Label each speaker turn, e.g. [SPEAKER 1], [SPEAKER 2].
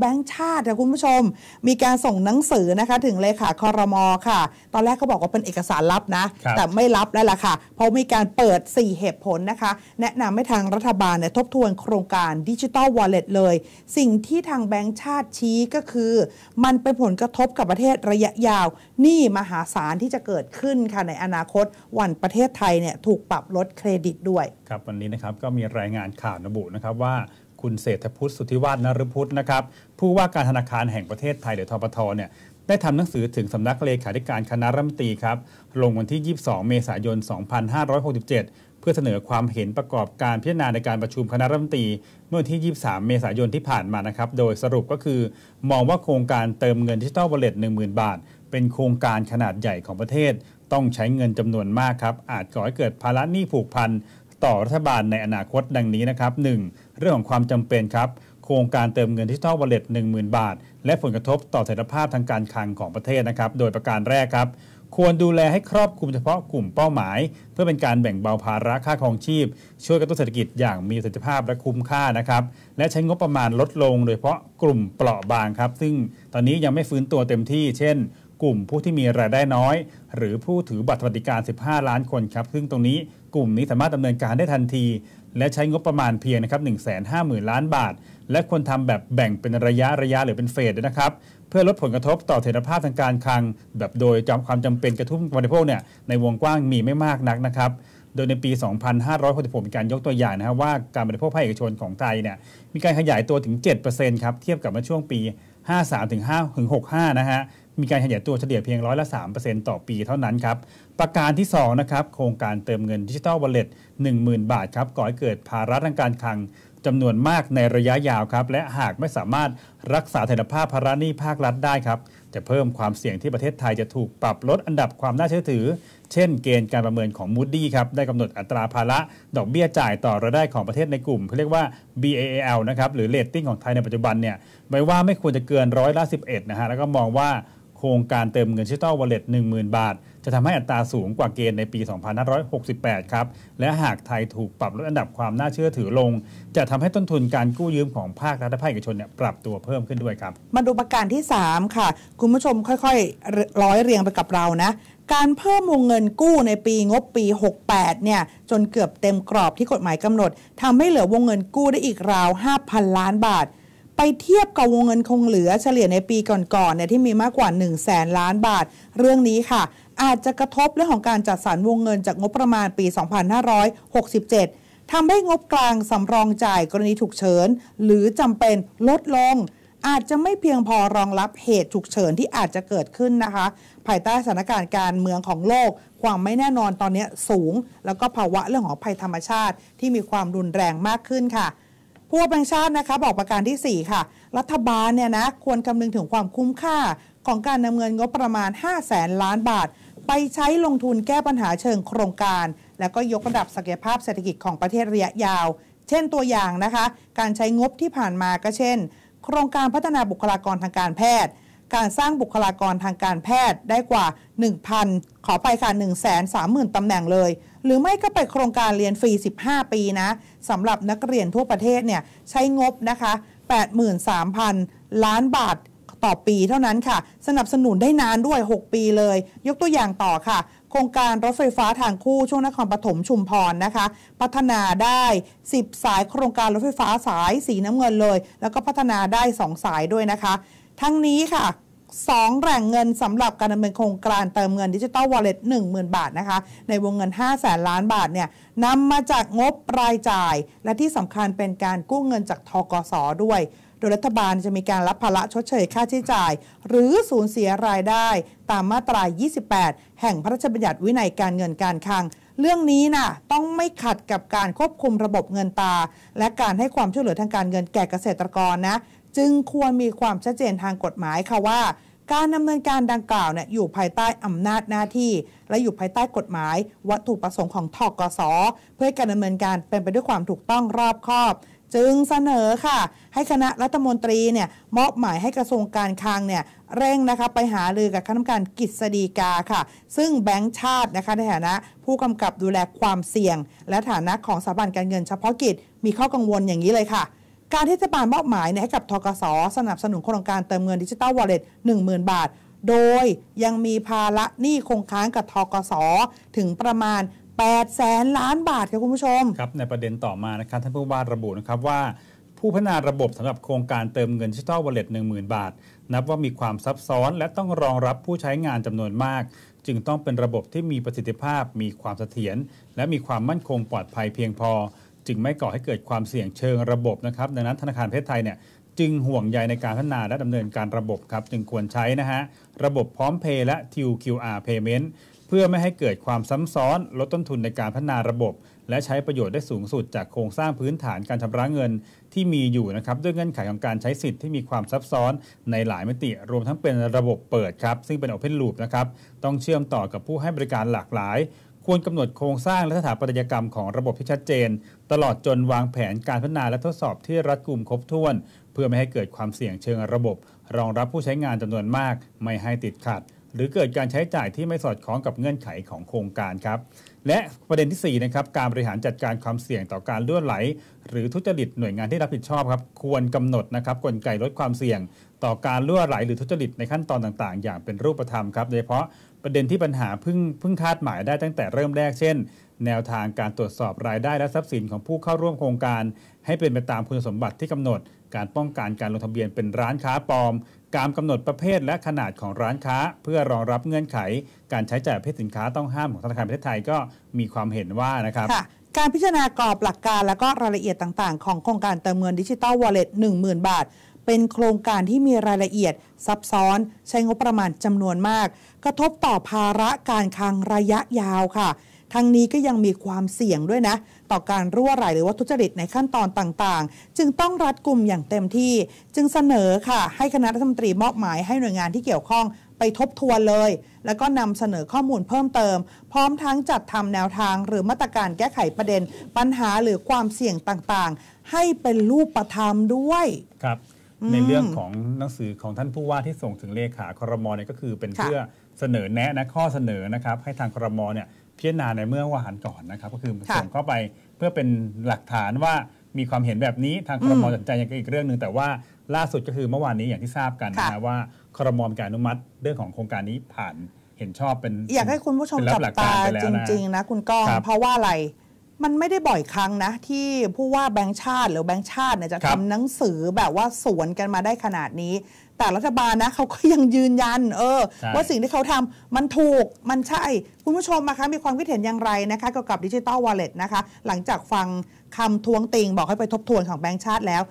[SPEAKER 1] แบงค์ชาติค่ะคุณผู้ชม มีการส่งหนังสือนะคะถึงเลขาคอรมอค่ะ ตอนแรกเขาบอกว่าเป็นเอกสารลับนะ แต่ไม่ลับแล้วล่ะค่ะ เพราะมีการเปิด 4 เหตุผลนะคะแนะนำให้ทางรัฐบาลเนี่ยทบทวนโครงการดิจิ t a ลวอลเล็ตเลย สิ่งที่ทางแบงค์ชาติชี้ก็คือ มันเป็นผลกระทบกับประเทศระยะยาว นี่มหาศาลที่จะเกิดขึ้นค่ะในอนาคตวันประเทศไทยเนี่ยถูกปรับลดเครดิตด้วย
[SPEAKER 2] ครับวันนี้นะครับก็มีรายงานข่าวระบุนะครับว่าคุณเศรษฐพุทธ สุทธิวาฒนรพุทธนะครับ ผู้ว่าการธนาคารแห่งประเทศไทยหรือทบทเนี่ยได้ทำหนังสือถึงสำนักเลขาธิการคณะรัฐมนตรีครับ ลงวันที่ 22 เมษายน 2567 เพื่อเสนอความเห็นประกอบการพิจารณาในการประชุมคณะรัฐมนตรีเมื่อวันที่ 23 เมษายนที่ผ่านมานะครับ โดยสรุปก็คือ มองว่าโครงการเติมเงินดิจิทอลบัลเลต10,000 บาท เป็นโครงการขนาดใหญ่ของประเทศ ต้องใช้เงินจำนวนมากครับอาจก่อให้เกิดภาระหนี้ผูกพันต่อรัฐบาลในอนาคตดังนี้นะครับ 1เรื่องของความจำเป็นครับโครงการเติมเงินที่ิท่ลวอลเล็ต10,000 บาท และผลกระทบต่อเสถียรภาพทางการคลังของประเทศนะครับโดยประการแรกครับ ควรดูแลให้ครอบคลุมเฉพาะกลุ่มเป้าหมาย เพื่อเป็นการแบ่งเบาภาระค่าครองชีพ ช่วยกระตุ้นเศรษฐกิจอย่างมีประสิทธิภาพและคุ้มค่านะครับและใช้งบประมาณลดลงโดยเฉพาะกลุ่มเปราะบางครับซึ่งตอนนี้ยังไม่ฟื้นตัวเต็มที่ เช่น กลุ่มผู้ที่มีรายได้น้อย หรือผู้ถือบัตรสวัสดิการ 15 ล้านคนครับซึ่งตรงนี้กลุ่มนี้สามารถดำเนินการได้ทันทีและใช้งบประมาณเพียงนะครับ1 5 0 0 0 0ล้านบาท และควรทำแบบแบ่งเป็นระยะระยะหรือเป็นเฟสนะครับเพื่อลดผลกระทบต่อเสถียรภาพทางการคลัง แบบโดยจำความจำเป็นกระทุ่มบริโภคเนี่ยในวงกว้างมีไม่มากนักนะครับ โดยในปี 2566มีการยกตัวอย่างนะครับว่าการบริโภคภาคเอกชนของไทยเนี่ยมีการขยายตัวถึง 7%ครับ เทียบกับเมื่อช่วงปี 53-5ถึง65นะฮะมีการขยายตัวเฉลี่ยเพียงร้อยละ3%ต่อปีเท่านั้นครับ ประการที่ 2 นะครับ โครงการเติมเงินดิจิทัลวัลเล็ต10,000 บาทครับ ก่อให้เกิดภาระทางการคลังจำนวนมากในระยะยาวครับ และหากไม่สามารถรักษาเสถียรภาพภาระหนี้ภาครัฐได้ครับ จะเพิ่มความเสี่ยงที่ประเทศไทยจะถูกปรับลดอันดับความน่าเชื่อถือ เช่น เกณฑ์การประเมินของมูดดี้ครับได้กำหนดอัตราภาระดอกเบี้ยจ่ายต่อรายได้ของประเทศในกลุ่มเขาเรียกว่า BAL นะครับหรือเรตติ้งของไทยในปัจจุบันเนี่ยไม่ว่าไม่ควรจะเกินร้อยละ11นะฮะแล้วก็มองว่าโครงการเติมเงินชิจิทัลวอลเล็ต10,000 บาท จะทำให้อัตราสูงกว่าเกณฑ์ในปี 2568 ครับ และหากไทยถูกปรับลดอันดับความน่าเชื่อถือลง จะทำให้ต้นทุนการกู้ยืมของภาครัฐและภาคเอกชนเนี่ยปรับตัวเพิ่มขึ้นด้วยครับ
[SPEAKER 1] มาดูประการที่ 3 ค่ะ คุณผู้ชมค่อยๆร้อยเรียงไปกับเรานะการเพิ่มวงเงินกู้ในปีงบปี 68 เนี่ยจนเกือบเต็มกรอบที่กฎหมายกำหนดทำให้เหลือวงเงินกู้ได้อีกราว 5,000 ล้านบาทไปเทียบกับวงเงินคงเหลือเฉลี่ยในปีก่อนๆเนี่ยที่มีมากกว่า1 0 0 0 0แสนล้านบาท เรื่องนี้ค่ะ อาจจะกระทบเรื่องของการจัดสรรวงเงินจากงบประมาณปี 2567 ทำให้งบกลางสำรองจ่ายกรณีฉุกเฉิน หรือจำเป็นลดลง อาจจะไม่เพียงพอรองรับเหตุฉุกเฉินที่อาจจะเกิดขึ้นนะคะ ภายใต้สถานการณ์การเมืองของโลก ความไม่แน่นอนตอนนี้สูง แล้วก็ภาวะเรื่องของภัยธรรมชาติ ที่มีความรุนแรงมากขึ้นค่ะผู้ว่าแบงค์ชาตินะคะบอกประการที่ 4 ค่ะ รัฐบาลเนี่ยนะควรคำนึงถึงความคุ้มค่าของการนำเงินงบประมาณ 5 0 0แสนล้านบาท ไปใช้ลงทุนแก้ปัญหาเชิงโครงการ และก็ยกระดับศักยภาพเศรษฐกิจของประเทศระยะยาว เช่นตัวอย่างนะคะ การใช้งบที่ผ่านมาก็เช่น โครงการพัฒนาบุคลากรทางการแพทย์ การสร้างบุคลากรทางการแพทย์ได้กว่า 1,000 ขอไปค่ะ1 3 0 0 0 0ตำแหน่งเลยหรือไม่ก็ไปโครงการเรียนฟรี 15 ปีนะสำหรับนักเรียนทั่วประเทศเนี่ยใช้งบนะคะ83,000 ล้านบาทต่อปีเท่านั้นค่ะ สนับสนุนได้นานด้วย 6 ปีเลย ยกตัวอย่างต่อค่ะ โครงการรถไฟฟ้าทางคู่ช่วงนครปฐมชุมพรนะคะ พัฒนาได้ 10 สายโครงการรถไฟฟ้าสายสีน้ำเงินเลย แล้วก็พัฒนาได้ 2 สายด้วยนะคะ ทั้งนี้ค่ะ2 แหล่งเงินสำหรับการดำเนินโครงการเติมเงินดิจิตอลวอลเล็ต1 0,000 บาทนะคะในวงเงิน 5 0 0แสนล้านบาทเนี่ยนำมาจากงบรายจ่าย และที่สำคัญเป็นการกู้เงินจากทกส ด้วย โดยรัฐบาลจะมีการรับภาระชดเชยค่าใช้จ่าย หรือสูญเสียรายได้ตามมาตราย 28 แห่งพระราชบัญญัติวินัยการเงินการคลัง เรื่องนี้นะ่ะต้องไม่ขัดกับการควบคุมระบบเงินตา และการให้ความช่วยเหลือทางการเงินแก่เกษตรกรนะจึงควรมีความชัดเจนทางกฎหมายค่ะว่า การดำเนินการดังกล่าวเนี่ยอยู่ภายใต้อำนาจหน้าที่ และอยู่ภายใต้กฎหมาย วัตถุประสงค์ของทกศเพื่อการดำเนินการเป็นไปด้วยความถูกต้องรอบคอบ จึงเสนอค่ะ ให้คณะรัฐมนตรีเนี่ยมอบหมายให้กระทรวงการคลังเนี่ยเร่งนะคะไปหาลือกับคณะกรรมการกฤษฎีกาค่ะ ซึ่งแบงก์ชาตินะคะ ในฐานะผู้กำกับดูแลความเสี่ยง และฐานะของสถาบันการเงินเฉพาะกิจมีข้อกังวลอย่างนี้เลยค่ะการที่รัฐบาลมอบหมายให้กับทกสสนับสนุนโครงการเติมเงินดิจิตอลวอลเล็ต10,000 บาท โดยยังมีภาระหนี้คงค้างกับทกสถึงประมาณ
[SPEAKER 2] 8แสนล้านบาทครับคุณผู้ชมครับในประเด็นต่อมานะครับท่านผู้ว่าระบุนะครับว่า ผู้พัฒนาระบบสำหรับโครงการเติมเงินดิจิตอลวอลเล็ตหนึ่งหมื่นบาท นับว่ามีความซับซ้อนและต้องรองรับผู้ใช้งานจำนวนมาก จึงต้องเป็นระบบที่มีประสิทธิภาพมีความเสถียรและมีความมั่นคงปลอดภัยเพียงพอจึงไม่ก่อให้เกิดความเสี่ยงเชิงระบบนะครับดังนั้นธนาคารประเทศไทยเนี่ยจึงห่วงใยในการพัฒนาและดำเนินการระบบครับจึงควรใช้นะฮะระบบพร้อมเพย์และ TQR Payment เพื่อไม่ให้เกิดความซ้าซ้อน ลดต้นทุนในการพัฒนาระบบ และใช้ประโยชน์ได้สูงสุดจากโครงสร้างพื้นฐานการชำระเงินที่มีอยู่นะครับด้วยเงื่อนไขของการใช้สิทธิ์ที่มีความซับซ้อนในหลายมิติ รวมทั้งเป็นระบบเปิดครับ ซึ่งเป็น Open Loop นะครับต้องเชื่อมต่อกับผู้ให้บริการหลากหลายควรกำหนดโครงสร้างและสถาปัตยกรรมของระบบที่ชัดเจน ตลอดจนวางแผนการพัฒนาและทดสอบที่รัดกุมครบถ้วน เพื่อไม่ให้เกิดความเสี่ยงเชิงระบบ รองรับผู้ใช้งานจำนวนมากไม่ให้ติดขัด หรือเกิดการใช้จ่ายที่ไม่สอดคล้องกับเงื่อนไขของโครงการครับและประเด็นที่4นะครับการบริหารจัดการความเสี่ยงต่อการล่วไหล หรือทุจริตหน่วยงานที่รับผิดชอบครับควรกำหนดนะครับกลไกลดความเสี่ยง ต่อการล่วไหลหรือทุจริตในขั้นตอนต่าง ๆ อย่างเป็นรูปธรรมครับโดยเฉพาะประเด็นที่ปัญหาเพิ่งเพิ่งคาดหมายได้ตั้งแต่เริ่มแรกเช่น แนวทางการตรวจสอบรายได้และทรัพย์สินของผู้เข้าร่วมโครงการให้เป็นไปตามคุณสมบัติที่กำหนด การป้องกันการลงทะเบียน เป็นร้านค้าปลอม การกำหนดประเภทและขนาดของร้านค้า เพื่อรองรับเงื่อนไข การใช้จ่ายประเภทสินค้าต้องห้ามของธนาคารประเทศไทยก็มีความเห็นว่านะครับ
[SPEAKER 1] การพิจารณากรอบหลักการและก็รายละเอียดต่างๆของโครงการเติมเงินดิจิตอลวอลเล็ตหมื่นบาทเป็นโครงการที่มีรายละเอียดซับซ้อน ใช้งบประมาณจำนวนมาก กระทบต่อภาระการคลังระยะยาวค่ะ ทั้งนี้ก็ยังมีความเสี่ยงด้วยนะ ต่อการรั่วไหลหรือว่าทุจริตในขั้นตอนต่าง ๆ จึงต้องรัดกลุ่มอย่างเต็มที่ จึงเสนอค่ะ ให้คณะรัฐมนตรีมอบหมายให้หน่วยงานที่เกี่ยวข้อง ไปทบทวนเลย แล้วก็นำเสนอข้อมูลเพิ่มเติม พร้อมทั้งจัดทำแนวทางหรือมาตรการแก้ไขประเด็น ปัญหาหรือความเสี่ยงต่างๆ ให้เป็นรูปธรรมด้วย
[SPEAKER 2] ครับในเรื่องของหนังสือของท่านผู้ว่าที่ส่งถึงเลขาครมเนี่ยก็คือเป็นเพื่อเสนอแนะนะข้อเสนอนะครับ ให้ทางครมเนี่ยพิจารณาในเมื่อวานก่อนนะครับ ก็คือส่งเข้าไปเพื่อเป็นหลักฐานว่ามีความเห็นแบบนี้ทางครมตัดใจยังอีกเรื่องหนึ่งแต่ว่าล่าสุดก็คือเมื่อวานนี้อย่างที่ทราบกันนะว่าครมมีการอนุมัติเรื่องของโครงการนี้ผ่านเห็นชอบเป็นอยากให้คุณผู้ชมจับตาจริง
[SPEAKER 1] ๆนะคุณก้องเพราะว่าอะไรมันไม่ได้บ่อยครั้งนะ ที่ผู้ว่าแบงค์ชาติหรือแบงค์ชาติเนี่ยจะทำหนังสือแบบว่าสวนกันมาได้ขนาดนี้ แต่รัฐบาลนะเขาก็ยังยืนยัน เออว่าสิ่งที่เขาทำมันถูกมันใช่ คุณผู้ชมนะคะมีความคิดเห็นอย่างไรนะคะเกี่ยวกับดิจิตอลวอลเล็ตนะคะหลังจากฟังคำทวงติง บอกให้ไปทบทวนของแบงค์ชาติแล้ว